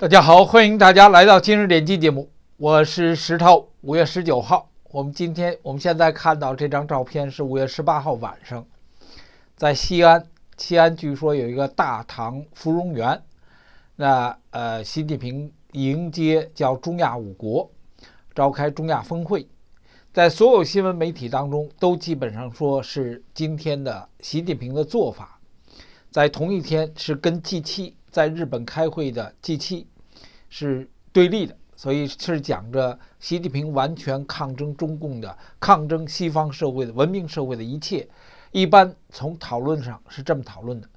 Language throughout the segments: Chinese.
大家好，欢迎大家来到今日点击节目，我是石头。五月十九号，我们今天我们现在看到这张照片是五月十八号晚上，在西安。西安据说有一个大唐芙蓉园。那呃，习近平迎接叫中亚五国召开中亚峰会，在所有新闻媒体当中都基本上说是今天的习近平的做法。在同一天是跟 g 七在日本开会的 g 七。是对立的，所以是讲着习近平完全抗争中共的，抗争西方社会的文明社会的一切。一般从讨论上是这么讨论的。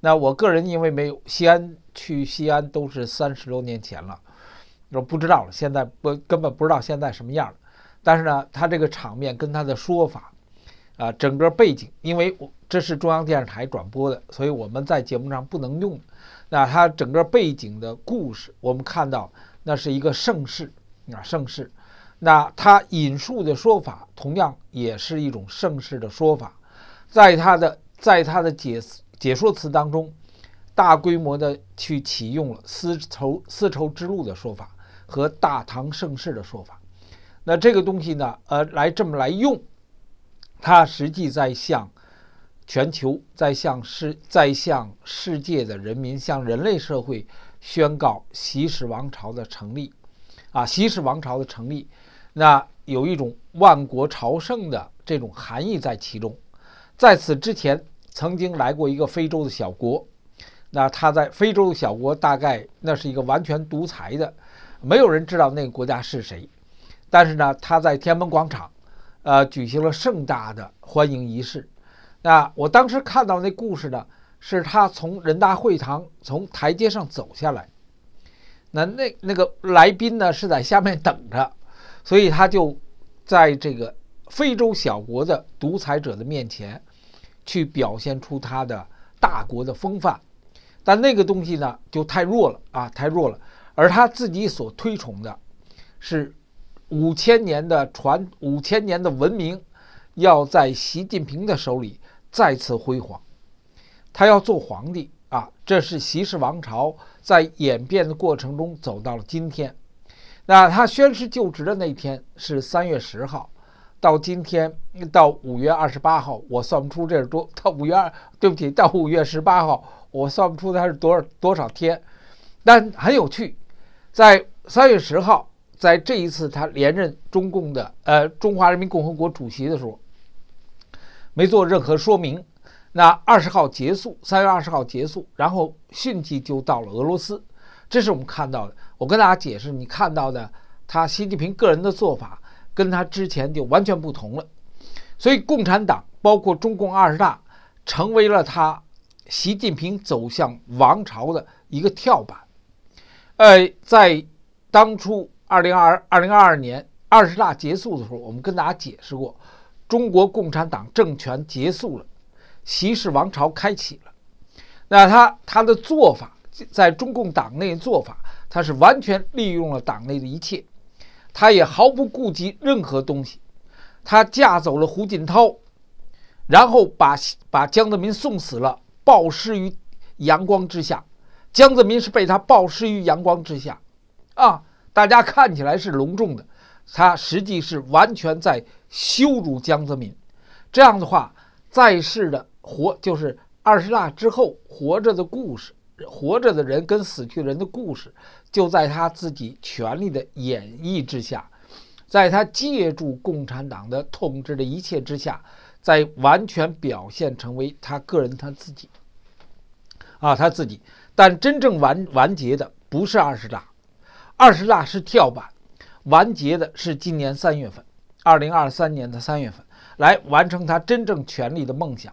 那我个人因为没有西安去西安，都是三十多年前了，那不知道了。现在不根本不知道现在什么样了。但是呢，他这个场面跟他的说法，啊，整个背景，因为我这是中央电视台转播的，所以我们在节目上不能用。那他整个背景的故事，我们看到那是一个盛世啊盛世。那他引述的说法，同样也是一种盛世的说法，在他的在他的解解说词当中，大规模的去启用了丝绸丝绸之路的说法和大唐盛世的说法。那这个东西呢，呃，来这么来用，他实际在向。全球在向世在向世界的人民、向人类社会宣告西式王朝的成立，啊，西式王朝的成立，那有一种万国朝圣的这种含义在其中。在此之前，曾经来过一个非洲的小国，那他在非洲的小国大概那是一个完全独裁的，没有人知道那个国家是谁。但是呢，他在天安门广场，呃，举行了盛大的欢迎仪式。那我当时看到那故事呢，是他从人大会堂从台阶上走下来，那那那个来宾呢是在下面等着，所以他就在这个非洲小国的独裁者的面前，去表现出他的大国的风范，但那个东西呢就太弱了啊，太弱了，而他自己所推崇的，是五千年的传五千年的文明，要在习近平的手里。再次辉煌，他要做皇帝啊！这是习氏王朝在演变的过程中走到了今天。那他宣誓就职的那天是三月十号，到今天到五月二十八号，我算不出这是多。到五月二，对不起，到五月十八号，我算不出他是多少多少天。但很有趣，在三月十号，在这一次他连任中共的呃中华人民共和国主席的时候。没做任何说明，那二十号结束，三月二十号结束，然后迅即就到了俄罗斯。这是我们看到的。我跟大家解释，你看到的他习近平个人的做法，跟他之前就完全不同了。所以，共产党包括中共二十大，成为了他习近平走向王朝的一个跳板。呃，在当初二零二二零二二年二十大结束的时候，我们跟大家解释过。中国共产党政权结束了，习氏王朝开启了。那他他的做法在中共党内做法，他是完全利用了党内的一切，他也毫不顾及任何东西。他架走了胡锦涛，然后把把江泽民送死了，暴尸于阳光之下。江泽民是被他暴尸于阳光之下，啊，大家看起来是隆重的。他实际是完全在羞辱江泽民，这样的话，在世的活就是二十大之后活着的故事，活着的人跟死去人的故事，就在他自己权力的演绎之下，在他借助共产党的统治的一切之下，在完全表现成为他个人他自己，啊，他自己。但真正完完结的不是二十大，二十大是跳板。完结的是今年三月份，二零二三年的三月份，来完成他真正权力的梦想。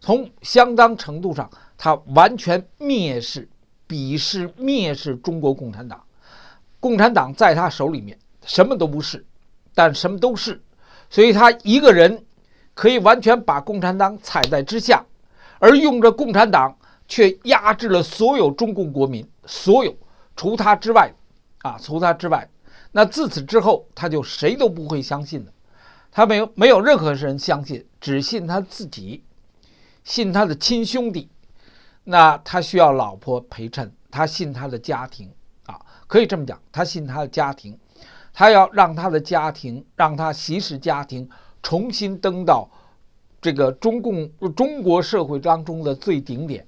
从相当程度上，他完全蔑视、鄙视、蔑视中国共产党。共产党在他手里面什么都不是，但什么都是。所以，他一个人可以完全把共产党踩在之下，而用着共产党却压制了所有中共国民，所有除他之外，啊，除他之外。那自此之后，他就谁都不会相信的，他没有没有任何人相信，只信他自己，信他的亲兄弟。那他需要老婆陪衬，他信他的家庭啊，可以这么讲，他信他的家庭，他要让他的家庭，让他习氏家庭，重新登到这个中共中国社会当中的最顶点。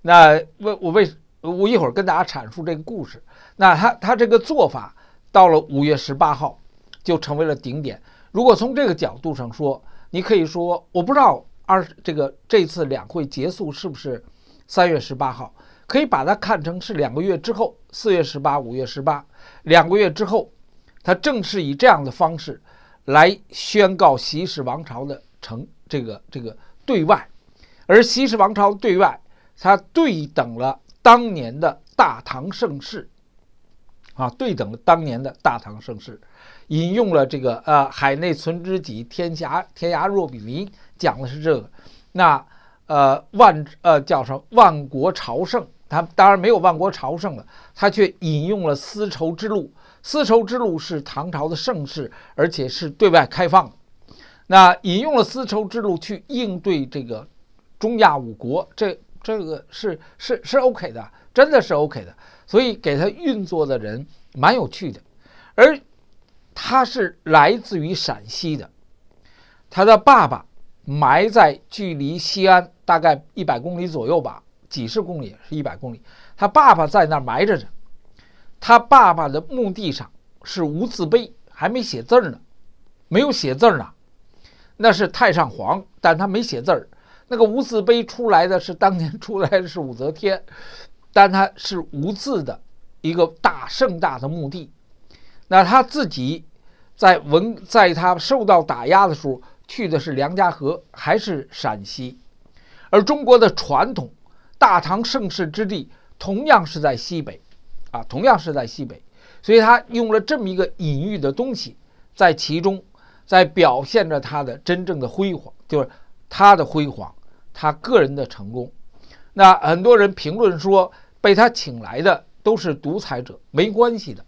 那为我为我一会儿跟大家阐述这个故事。那他他这个做法。到了五月十八号，就成为了顶点。如果从这个角度上说，你可以说，我不知道二这个这次两会结束是不是三月十八号，可以把它看成是两个月之后，四月十八、五月十八，两个月之后，他正是以这样的方式来宣告西式王朝的成这个这个对外，而西式王朝对外，它对等了当年的大唐盛世。啊，对等了当年的大唐盛世，引用了这个呃“海内存知己，天涯天涯若比邻”，讲的是这个。那呃万呃叫什么“万国朝圣”，他当然没有万国朝圣了，他却引用了丝绸之路。丝绸之路是唐朝的盛世，而且是对外开放。那引用了丝绸之路去应对这个中亚五国，这这个是是是 OK 的，真的是 OK 的。所以给他运作的人蛮有趣的，而他是来自于陕西的，他的爸爸埋在距离西安大概一百公里左右吧，几十公里是一百公里。他爸爸在那儿埋着呢，他爸爸的墓地上是无字碑，还没写字儿呢，没有写字儿呢，那是太上皇，但他没写字儿。那个无字碑出来的是当年出来的是武则天。但他是无字的一个大盛大的墓地，那他自己在文在他受到打压的时候，去的是梁家河还是陕西？而中国的传统大唐盛世之地，同样是在西北，啊，同样是在西北，所以他用了这么一个隐喻的东西，在其中，在表现着他的真正的辉煌，就是他的辉煌，他个人的成功。那很多人评论说，被他请来的都是独裁者，没关系的，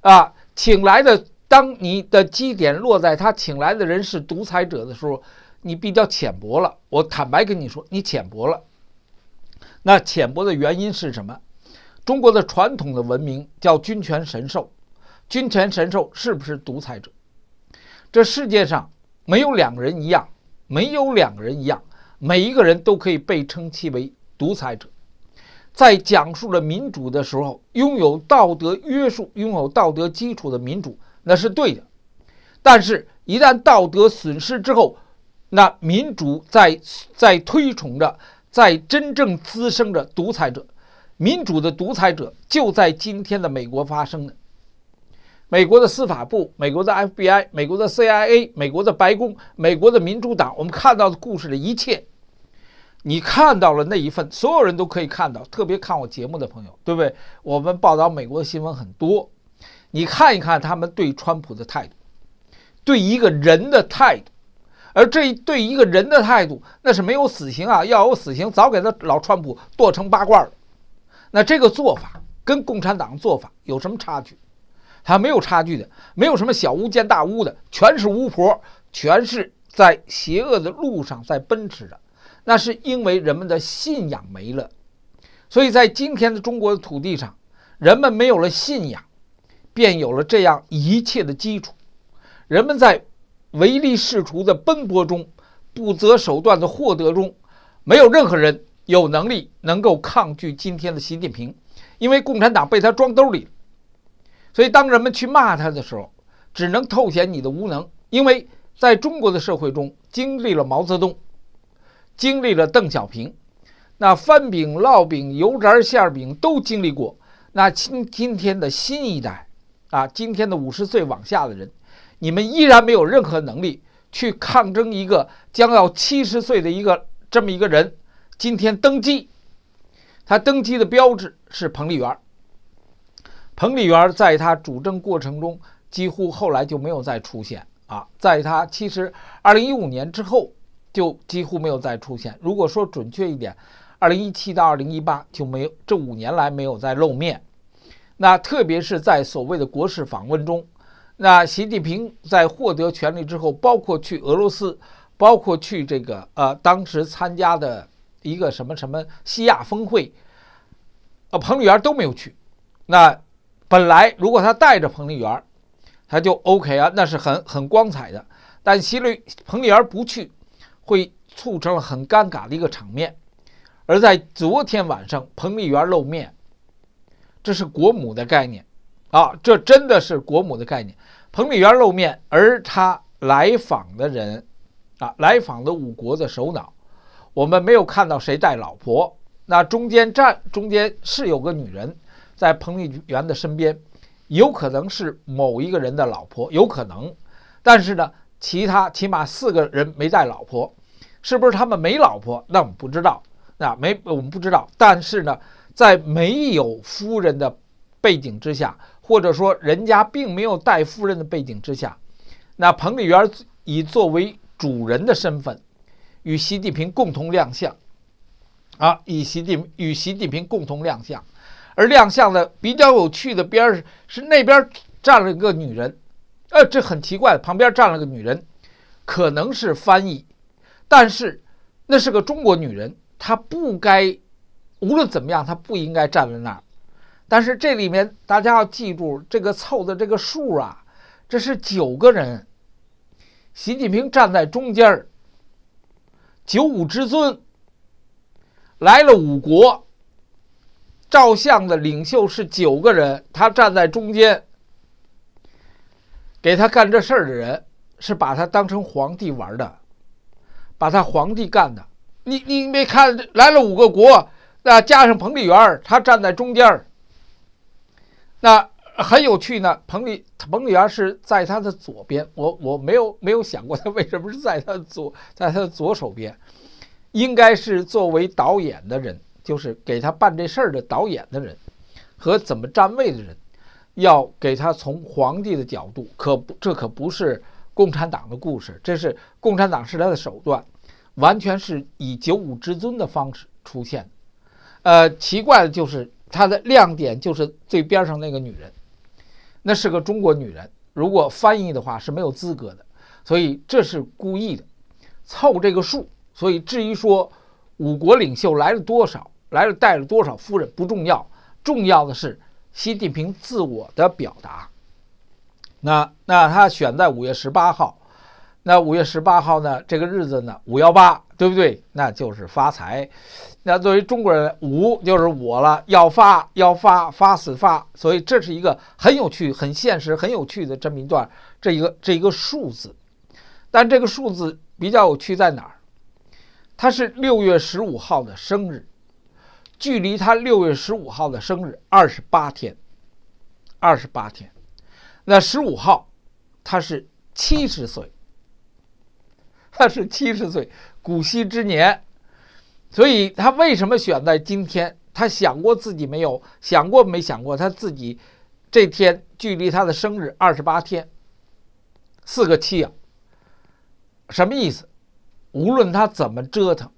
啊，请来的，当你的基点落在他请来的人是独裁者的时候，你比较浅薄了。我坦白跟你说，你浅薄了。那浅薄的原因是什么？中国的传统的文明叫君权神授，君权神授是不是独裁者？这世界上没有两个人一样，没有两个人一样。每一个人都可以被称其为独裁者。在讲述了民主的时候，拥有道德约束、拥有道德基础的民主那是对的。但是，一旦道德损失之后，那民主在在推崇着，在真正滋生着独裁者。民主的独裁者就在今天的美国发生的。美国的司法部、美国的 FBI、美国的 CIA、美国的白宫、美国的民主党，我们看到的故事的一切。你看到了那一份，所有人都可以看到，特别看我节目的朋友，对不对？我们报道美国的新闻很多，你看一看他们对川普的态度，对一个人的态度，而这对一个人的态度，那是没有死刑啊，要有死刑，早给他老川普剁成八卦了。那这个做法跟共产党做法有什么差距？他没有差距的，没有什么小巫见大巫的，全是巫婆，全是在邪恶的路上在奔驰着。那是因为人们的信仰没了，所以在今天的中国的土地上，人们没有了信仰，便有了这样一切的基础。人们在唯利是图的奔波中，不择手段的获得中，没有任何人有能力能够抗拒今天的习近平，因为共产党被他装兜里。所以，当人们去骂他的时候，只能透显你的无能，因为在中国的社会中，经历了毛泽东。经历了邓小平，那翻饼、烙饼、油炸馅儿饼都经历过。那今今天的新一代，啊，今天的五十岁往下的人，你们依然没有任何能力去抗争一个将要七十岁的一个这么一个人。今天登基，他登基的标志是彭丽媛儿。彭丽媛儿在他主政过程中，几乎后来就没有再出现啊。在他其实二零一五年之后。就几乎没有再出现。如果说准确一点，二零一七到二零一八就没有这五年来没有再露面。那特别是在所谓的国事访问中，那习近平在获得权力之后，包括去俄罗斯，包括去这个呃当时参加的一个什么什么西亚峰会，呃彭丽媛都没有去。那本来如果他带着彭丽媛，他就 OK 啊，那是很很光彩的。但习律彭丽媛不去。会促成了很尴尬的一个场面，而在昨天晚上，彭丽媛露面，这是国母的概念啊，这真的是国母的概念。彭丽媛露面，而他来访的人啊，来访的五国的首脑，我们没有看到谁带老婆。那中间站中间是有个女人在彭丽媛的身边，有可能是某一个人的老婆，有可能，但是呢，其他起码四个人没带老婆。是不是他们没老婆？那我们不知道。啊，没我们不知道。但是呢，在没有夫人的背景之下，或者说人家并没有带夫人的背景之下，那彭丽媛以作为主人的身份与习近平共同亮相。啊，与习近与习近平共同亮相。而亮相的比较有趣的边是是那边站了一个女人。呃，这很奇怪，旁边站了个女人，可能是翻译。但是，那是个中国女人，她不该，无论怎么样，她不应该站在那儿。但是这里面大家要记住，这个凑的这个数啊，这是九个人，习近平站在中间儿，九五之尊来了五国，照相的领袖是九个人，他站在中间，给他干这事儿的人是把他当成皇帝玩的。把他皇帝干的，你你没看来了五个国，那加上彭丽媛，他站在中间儿，那很有趣呢。彭丽彭丽媛是在他的左边，我我没有没有想过他为什么是在他左在他的左手边，应该是作为导演的人，就是给他办这事儿的导演的人和怎么站位的人，要给他从皇帝的角度，可这可不是。共产党的故事，这是共产党是他的手段，完全是以九五之尊的方式出现。呃，奇怪的就是他的亮点就是最边上那个女人，那是个中国女人。如果翻译的话是没有资格的，所以这是故意的，凑这个数。所以至于说五国领袖来了多少，来了带了多少夫人不重要，重要的是习近平自我的表达。那那他选在五月十八号，那五月十八号呢？这个日子呢？五幺八，对不对？那就是发财。那作为中国人，五就是我了，要发要发发死发。所以这是一个很有趣、很现实、很有趣的这么一段，这一个这一个数字。但这个数字比较有趣在哪儿？他是六月十五号的生日，距离他六月十五号的生日二十八天，二十八天。那十五号，他是七十岁，他是七十岁，古稀之年。所以他为什么选在今天？他想过自己没有？想过没想过？他自己这天距离他的生日二十八天，四个七啊，什么意思？无论他怎么折腾，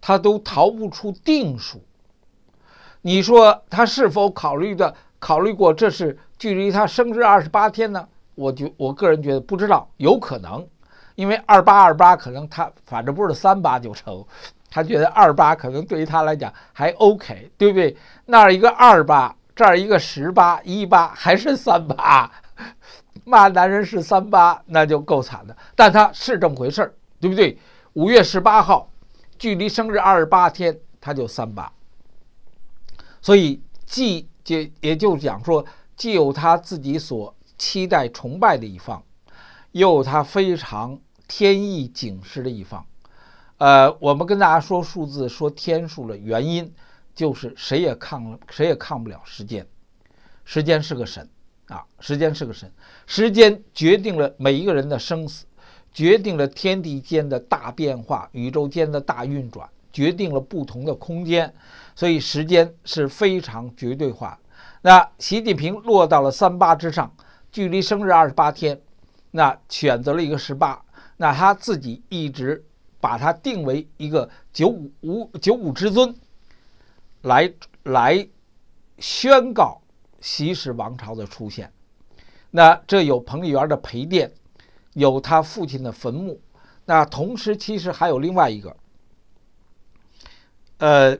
他都逃不出定数。你说他是否考虑的考虑过？这是。距离他生日二十八天呢，我就我个人觉得不知道，有可能，因为二八二八，可能他反正不是三八就成，他觉得二八可能对于他来讲还 OK，对不对？那儿一个二八，这儿一个十八一八，还是三八，骂男人是三八那就够惨的，但他是这么回事儿，对不对？五月十八号，距离生日二十八天他就三八，所以既就也就讲说。既有他自己所期待、崇拜的一方，又有他非常天意警示的一方。呃，我们跟大家说数字、说天数的原因就是谁也抗，谁也抗不了时间。时间是个神啊，时间是个神，时间决定了每一个人的生死，决定了天地间的大变化、宇宙间的大运转，决定了不同的空间。所以，时间是非常绝对化的。那习近平落到了三八之上，距离生日二十八天，那选择了一个十八，那他自己一直把它定为一个九五五九五之尊，来来宣告习氏王朝的出现。那这有彭丽媛的陪殿，有他父亲的坟墓，那同时其实还有另外一个，呃。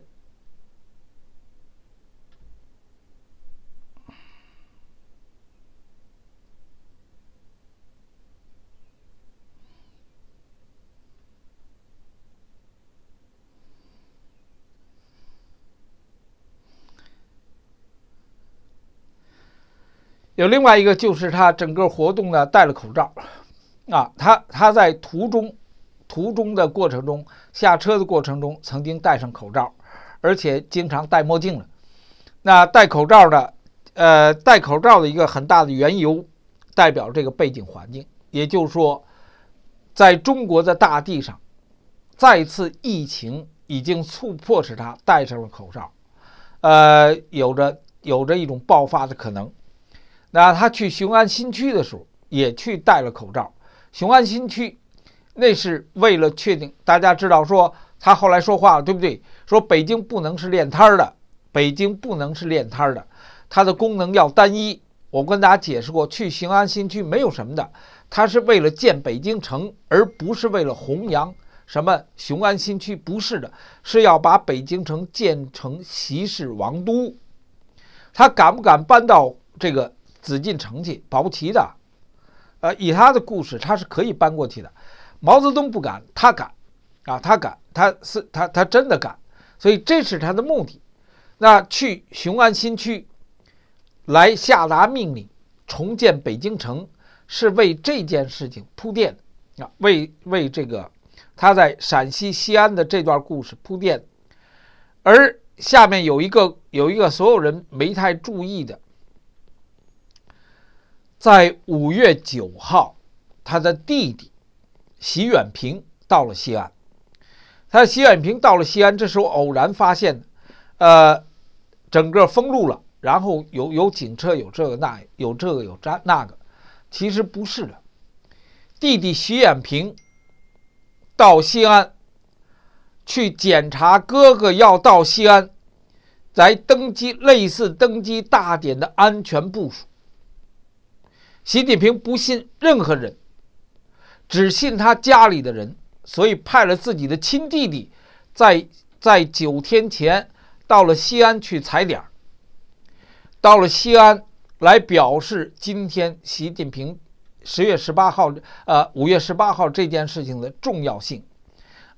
有另外一个，就是他整个活动呢戴了口罩，啊，他他在途中途中的过程中下车的过程中曾经戴上口罩，而且经常戴墨镜了。那戴口罩的，呃，戴口罩的一个很大的缘由，代表这个背景环境，也就是说，在中国的大地上，再次疫情已经促迫使他戴上了口罩，呃，有着有着一种爆发的可能。那他去雄安新区的时候，也去戴了口罩。雄安新区，那是为了确定大家知道，说他后来说话了，对不对？说北京不能是练摊儿的，北京不能是练摊儿的，它的功能要单一。我跟大家解释过，去雄安新区没有什么的，它是为了建北京城，而不是为了弘扬什么雄安新区。不是的，是要把北京城建成西式王都。他敢不敢搬到这个？紫禁城去保不齐的，呃，以他的故事，他是可以搬过去的。毛泽东不敢，他敢，啊，他敢，他是他他真的敢，所以这是他的目的。那去雄安新区来下达命令，重建北京城，是为这件事情铺垫啊，为为这个他在陕西西安的这段故事铺垫。而下面有一个有一个所有人没太注意的。在五月九号，他的弟弟徐远平到了西安。他徐远平到了西安，这时候偶然发现呃，整个封路了，然后有有警车，有这个那，有这个有这那个。其实不是的，弟弟徐远平到西安去检查哥哥要到西安在登基类似登基大典的安全部署。习近平不信任何人，只信他家里的人，所以派了自己的亲弟弟，在在九天前到了西安去踩点到了西安，来表示今天习近平十月十八号，呃，五月十八号这件事情的重要性，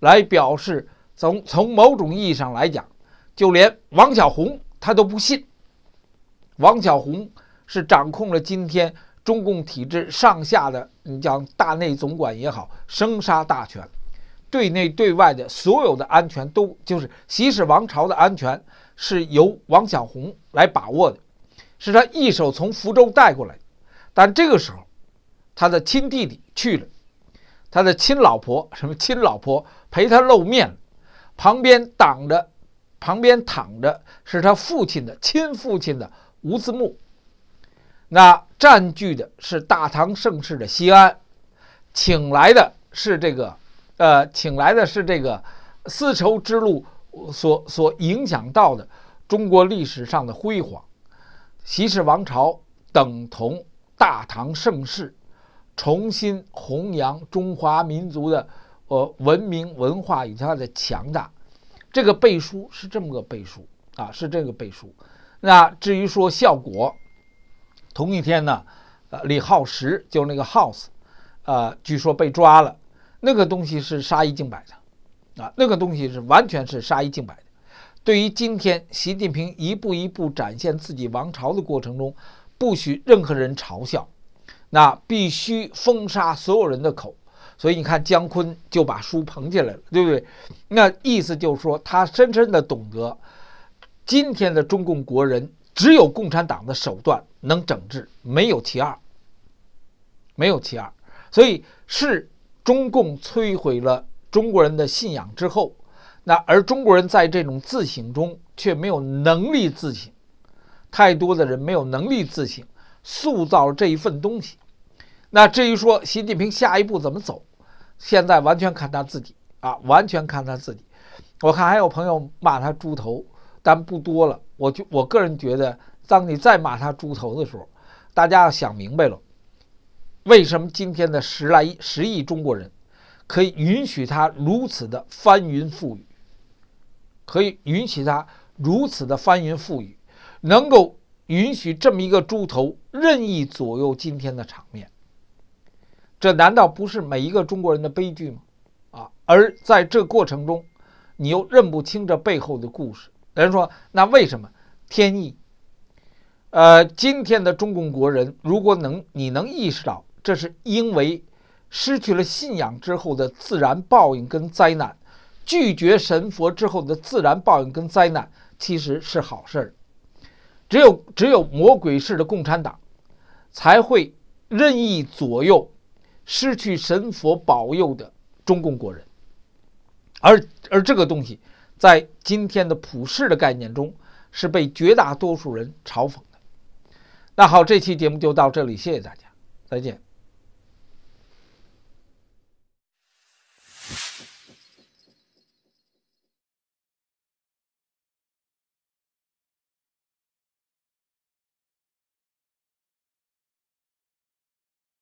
来表示从从某种意义上来讲，就连王晓红他都不信。王晓红是掌控了今天。中共体制上下的，你讲大内总管也好，生杀大权，对内对外的所有的安全都就是，西式王朝的安全是由王小红来把握的，是他一手从福州带过来。但这个时候，他的亲弟弟去了，他的亲老婆，什么亲老婆陪他露面，旁边挡着，旁边躺着是他父亲的亲父亲的吴字牧。那占据的是大唐盛世的西安，请来的是这个，呃，请来的是这个丝绸之路所所影响到的中国历史上的辉煌，西式王朝等同大唐盛世，重新弘扬中华民族的，呃，文明文化以及它的强大，这个背书是这么个背书啊，是这个背书。那至于说效果，同一天呢，呃，李浩石就那个 House，呃，据说被抓了。那个东西是杀一儆百的，啊，那个东西是完全是杀一儆百的。对于今天习近平一步一步展现自己王朝的过程中，不许任何人嘲笑，那必须封杀所有人的口。所以你看姜昆就把书捧起来了，对不对？那意思就是说他深深的懂得今天的中共国人。只有共产党的手段能整治，没有其二，没有其二，所以是中共摧毁了中国人的信仰之后，那而中国人在这种自省中却没有能力自省，太多的人没有能力自省，塑造了这一份东西。那至于说习近平下一步怎么走，现在完全看他自己啊，完全看他自己。我看还有朋友骂他猪头。但不多了，我就我个人觉得，当你再骂他猪头的时候，大家要想明白了，为什么今天的十来亿十亿中国人，可以允许他如此的翻云覆雨，可以允许他如此的翻云覆雨，能够允许这么一个猪头任意左右今天的场面，这难道不是每一个中国人的悲剧吗？啊，而在这过程中，你又认不清这背后的故事。人说：“那为什么天意？呃，今天的中共国人，如果能你能意识到，这是因为失去了信仰之后的自然报应跟灾难，拒绝神佛之后的自然报应跟灾难，其实是好事儿。只有只有魔鬼式的共产党，才会任意左右失去神佛保佑的中共国人。而而这个东西。”在今天的普世的概念中，是被绝大多数人嘲讽的。那好，这期节目就到这里，谢谢大家，再见。